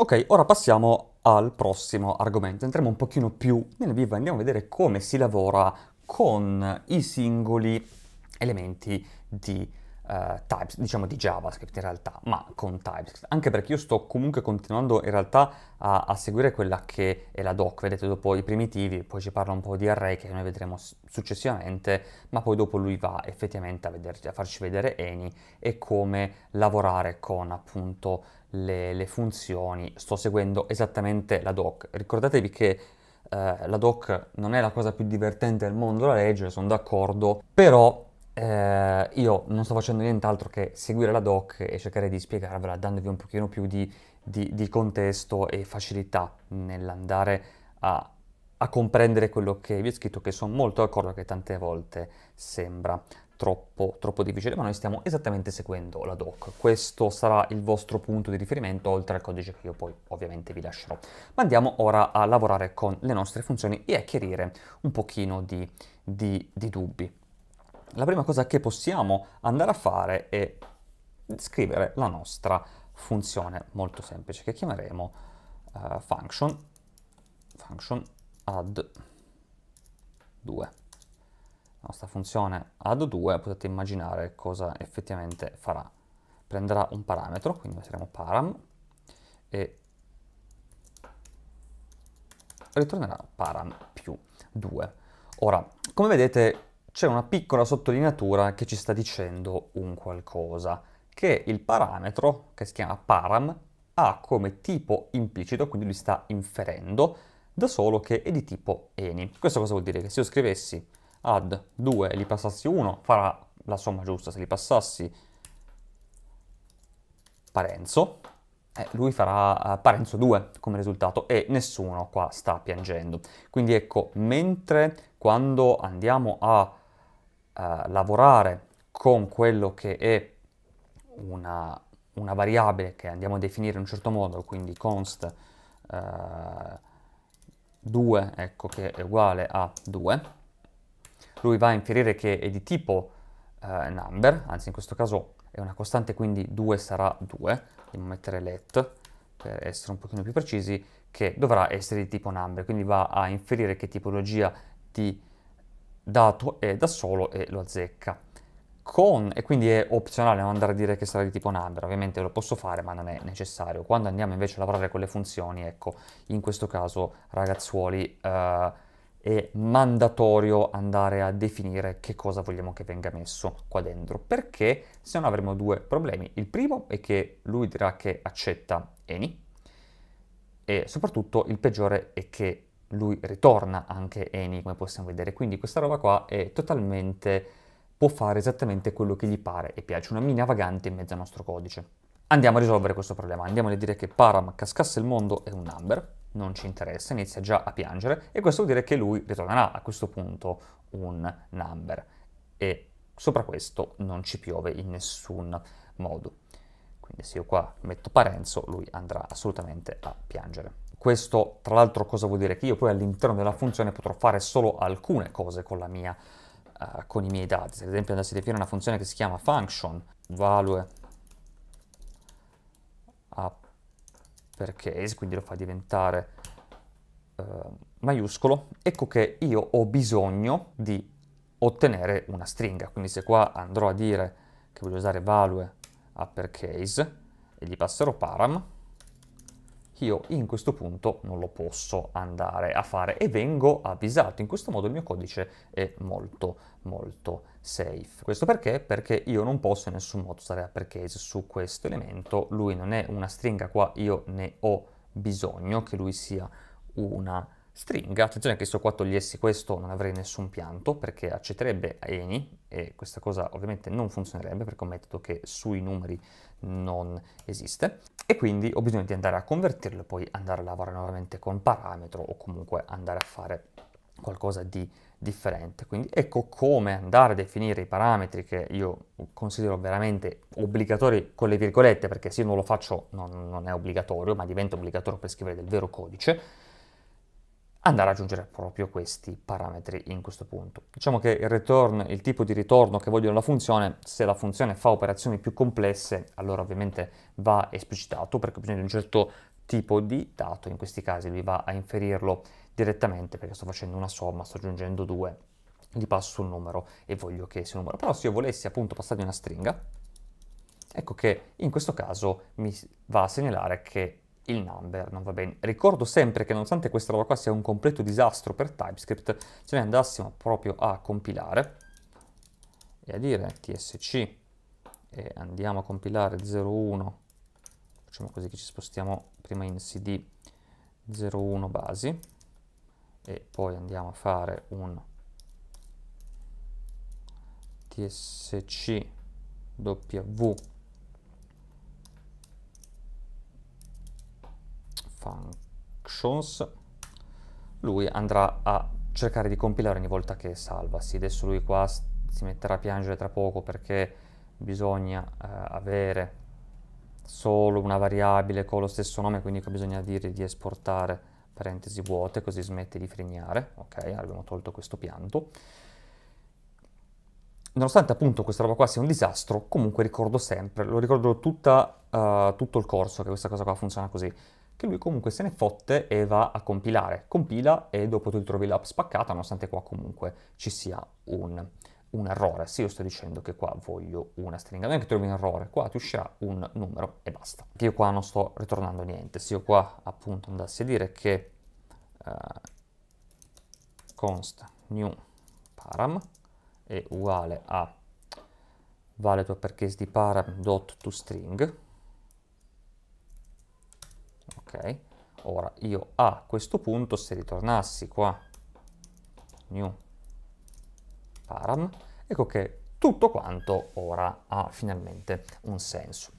Ok, ora passiamo al prossimo argomento, entriamo un pochino più nel vivo e andiamo a vedere come si lavora con i singoli elementi di Uh, eh, TypeScript, diciamo di JavaScript in realtà, ma con TypeScript, anche perché io sto comunque continuando in realtà a, a, seguire quella che è la doc, vedete dopo i primitivi, poi ci parla un po' di array che noi vedremo successivamente, ma poi dopo lui va effettivamente a, vederci, a farci vedere Eni e come lavorare con appunto le, le, funzioni, sto seguendo esattamente la doc, ricordatevi che uh, la doc non è la cosa più divertente del mondo da leggere, sono d'accordo, però eh, io non sto facendo nient'altro che seguire la doc e cercare di spiegarvela dandovi un pochino più di, di, di contesto e facilità nell'andare a, a comprendere quello che vi ho scritto, che sono molto d'accordo che tante volte sembra troppo, troppo difficile, ma noi stiamo esattamente seguendo la doc. Questo sarà il vostro punto di riferimento, oltre al codice che io poi ovviamente vi lascerò. Ma andiamo ora a lavorare con le nostre funzioni e a chiarire un pochino di, di, di dubbi la prima cosa che possiamo andare a fare è scrivere la nostra funzione molto semplice che chiameremo uh, function, function add 2. La nostra funzione add 2 potete immaginare cosa effettivamente farà. Prenderà un parametro, quindi metteremo param e ritornerà param più 2. Ora, come vedete c'è una piccola sottolineatura che ci sta dicendo un qualcosa, che il parametro, che si chiama param, ha come tipo implicito, quindi lui sta inferendo, da solo che è di tipo eni. Questo cosa vuol dire? Che se io scrivessi add 2 e gli passassi 1, farà la somma giusta, se gli passassi Parenzo, eh, lui farà uh, Parenzo 2 come risultato e nessuno qua sta piangendo. Quindi ecco, mentre quando andiamo a eh, lavorare con quello che è una, una, variabile che andiamo a definire in un certo modo, quindi const eh, 2, ecco che è uguale a 2, lui va a inferire che è di tipo eh, number, anzi in questo caso è una costante, quindi 2 sarà 2, andiamo a mettere let per essere un pochino più precisi, che dovrà essere di tipo number, quindi va a inferire che tipologia di dato è eh, da solo e lo azzecca. Con, e quindi è opzionale non andare a dire che sarà di tipo number, ovviamente lo posso fare ma non è necessario. Quando andiamo invece a lavorare con le funzioni, ecco, in questo caso ragazzuoli eh, è mandatorio andare a definire che cosa vogliamo che venga messo qua dentro, perché se no avremo due problemi. Il primo è che lui dirà che accetta any e soprattutto il peggiore è che lui ritorna anche Eni, come possiamo vedere. Quindi questa roba qua è totalmente... può fare esattamente quello che gli pare e piace, una mina vagante in mezzo al nostro codice. Andiamo a risolvere questo problema, andiamo a dire che Param cascasse il mondo è un number, non ci interessa, inizia già a piangere e questo vuol dire che lui ritornerà a questo punto un number e sopra questo non ci piove in nessun modo. Quindi se io qua metto Parenzo, lui andrà assolutamente a piangere. Questo tra l'altro cosa vuol dire? Che io poi all'interno della funzione potrò fare solo alcune cose con, mia, uh, con i miei dati. Se ad esempio andassi a definire una funzione che si chiama function value uppercase, quindi lo fa diventare uh, maiuscolo, ecco che io ho bisogno di ottenere una stringa. Quindi se qua andrò a dire che voglio usare value uppercase e gli passerò param, io in questo punto non lo posso andare a fare e vengo avvisato. In questo modo il mio codice è molto molto safe. Questo perché? Perché io non posso in nessun modo stare a case su questo elemento, lui non è una stringa qua, io ne ho bisogno che lui sia una stringa. Attenzione che se io qua togliessi questo non avrei nessun pianto perché accetterebbe any e questa cosa ovviamente non funzionerebbe perché è un metodo che sui numeri non esiste e quindi ho bisogno di andare a convertirlo e poi andare a lavorare nuovamente con parametro o comunque andare a fare qualcosa di differente. Quindi ecco come andare a definire i parametri che io considero veramente obbligatori con le virgolette, perché se io non lo faccio non, non è obbligatorio, ma diventa obbligatorio per scrivere del vero codice andare a aggiungere proprio questi parametri in questo punto. Diciamo che il, return, il tipo di ritorno che vogliono la funzione, se la funzione fa operazioni più complesse, allora ovviamente va esplicitato perché bisogna di un certo tipo di dato, in questi casi lui va a inferirlo direttamente perché sto facendo una somma, sto aggiungendo due, gli passo un numero e voglio che sia un numero. Però se io volessi appunto passargli una stringa, ecco che in questo caso mi va a segnalare che il number, non va bene. Ricordo sempre che nonostante questa roba qua sia un completo disastro per TypeScript, se noi andassimo proprio a compilare e a dire tsc e eh, andiamo a compilare 01, facciamo così che ci spostiamo prima in cd 01 basi e poi andiamo a fare un tsc w functions lui andrà a cercare di compilare ogni volta che salva. Sì, adesso lui qua si metterà a piangere tra poco perché bisogna eh, avere solo una variabile con lo stesso nome, quindi bisogna dire di esportare parentesi vuote, così smette di frignare. Ok, abbiamo tolto questo pianto. Nonostante appunto questa roba qua sia un disastro, comunque ricordo sempre, lo ricordo tutta, uh, tutto il corso che questa cosa qua funziona così che lui comunque se ne fotte e va a compilare. Compila e dopo tu trovi l'app spaccata, nonostante qua comunque ci sia un, un errore. Se io sto dicendo che qua voglio una stringa, non è che trovi un errore, qua ti uscirà un numero e basta. Che io qua non sto ritornando niente. Se io qua appunto andassi a dire che uh, const new param è uguale a vale tuo uppercase di param.toString, ok ora io a questo punto se ritornassi qua new param ecco che tutto quanto ora ha finalmente un senso